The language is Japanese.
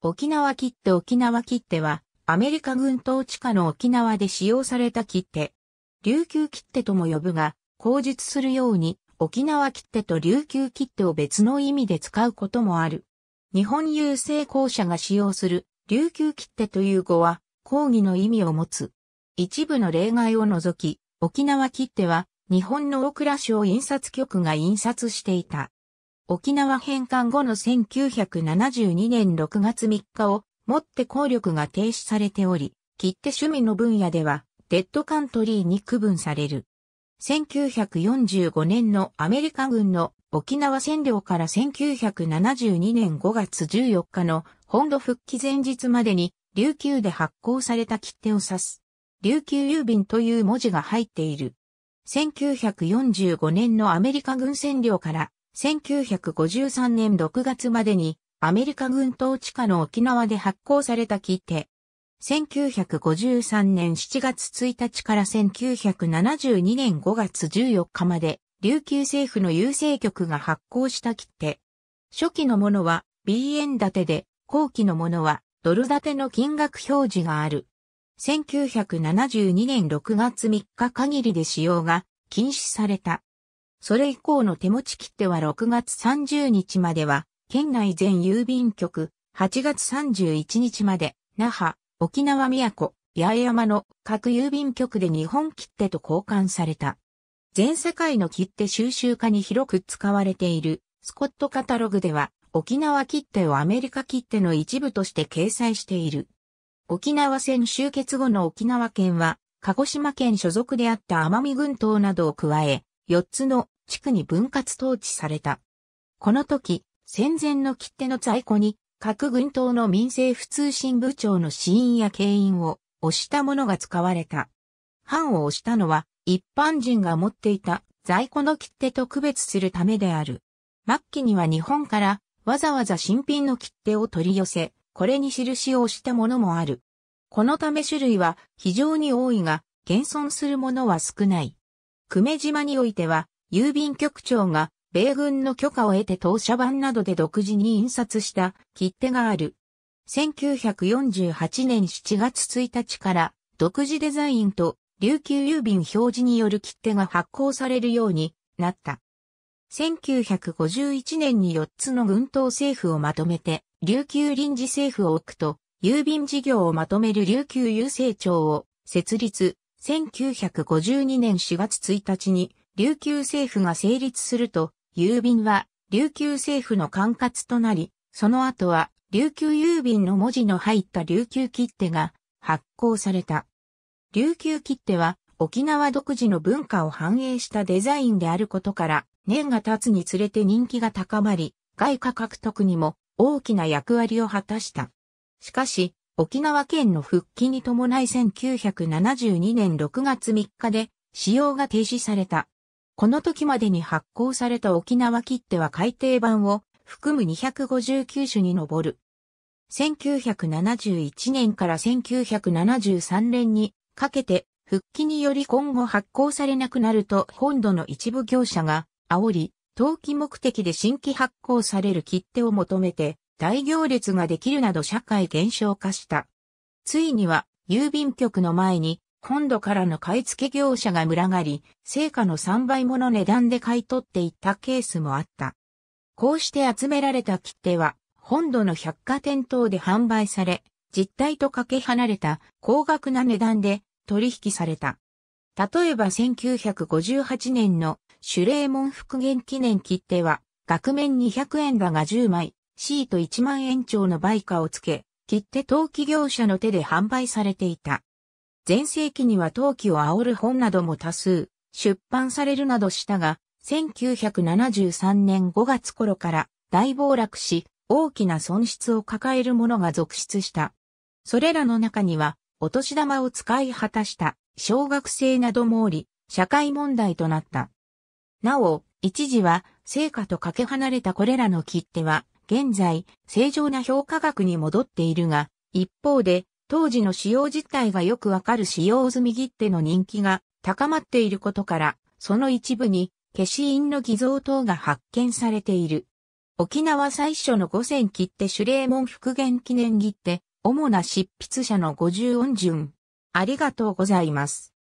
沖縄切手沖縄切手は、アメリカ軍統治下の沖縄で使用された切手。琉球切手とも呼ぶが、口述するように、沖縄切手と琉球切手を別の意味で使うこともある。日本郵政公社が使用する琉球切手という語は、抗議の意味を持つ。一部の例外を除き、沖縄切手は、日本の大倉省印刷局が印刷していた。沖縄返還後の1972年6月3日をもって効力が停止されており、切手趣味の分野では、デッドカントリーに区分される。1945年のアメリカ軍の沖縄占領から1972年5月14日の本土復帰前日までに琉球で発行された切手を指す。琉球郵便という文字が入っている。1945年のアメリカ軍占領から1953年6月までにアメリカ軍統治下の沖縄で発行された切手。1953年7月1日から1972年5月14日まで琉球政府の郵政局が発行した切手。初期のものは B 円建てで、後期のものはドル建ての金額表示がある。1972年6月3日限りで使用が禁止された。それ以降の手持ち切手は6月30日までは、県内全郵便局、8月31日まで、那覇、沖縄宮古、八重山の各郵便局で日本切手と交換された。全世界の切手収集家に広く使われているスコットカタログでは沖縄切手をアメリカ切手の一部として掲載している。沖縄戦終結後の沖縄県は鹿児島県所属であった奄美群島などを加え4つの地区に分割統治された。この時、戦前の切手の在庫に、各軍党の民政普通信部長の死因や経因を押したものが使われた。藩を押したのは、一般人が持っていた在庫の切手と区別するためである。末期には日本からわざわざ新品の切手を取り寄せ、これに印を押したものもある。このため種類は非常に多いが、現存するものは少ない。久米島においては、郵便局長が米軍の許可を得て当社版などで独自に印刷した切手がある。1948年7月1日から独自デザインと琉球郵便表示による切手が発行されるようになった。1951年に4つの軍統政府をまとめて、琉球臨時政府を置くと、郵便事業をまとめる琉球郵政庁を設立、1952年4月1日に琉球政府が成立すると、郵便は琉球政府の管轄となり、その後は琉球郵便の文字の入った琉球切手が発行された。琉球切手は沖縄独自の文化を反映したデザインであることから、年が経つにつれて人気が高まり、外貨獲得にも大きな役割を果たした。しかし、沖縄県の復帰に伴い1972年6月3日で使用が停止された。この時までに発行された沖縄切手は改訂版を含む259種に上る。1971年から1973年にかけて復帰により今後発行されなくなると本土の一部業者が煽り、登記目的で新規発行される切手を求めて大行列ができるなど社会減少化した。ついには、郵便局の前に、本土からの買い付け業者が群がり、成果の3倍もの値段で買い取っていったケースもあった。こうして集められた切手は、本土の百貨店等で販売され、実態とかけ離れた高額な値段で取引された。例えば1958年のシュレーモン復元記念切手は、額面200円だが10枚、シート1万円超の売価をつけ、切手陶器業者の手で販売されていた。前世紀には陶器を煽る本なども多数出版されるなどしたが、1973年5月頃から大暴落し、大きな損失を抱える者が続出した。それらの中には、お年玉を使い果たした小学生などもおり、社会問題となった。なお、一時は、成果とかけ離れたこれらの切手は、現在、正常な評価額に戻っているが、一方で、当時の使用実態がよくわかる使用済み切手の人気が高まっていることから、その一部に、消印の偽造等が発見されている。沖縄最初の五千切手主礼門復元記念切手、主な執筆者の五十音順。ありがとうございます。